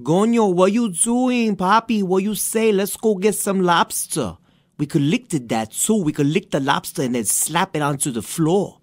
Gonyo, what you doing, Papi? What you say? Let's go get some lobster. We could collected that too. We could lick the lobster and then slap it onto the floor.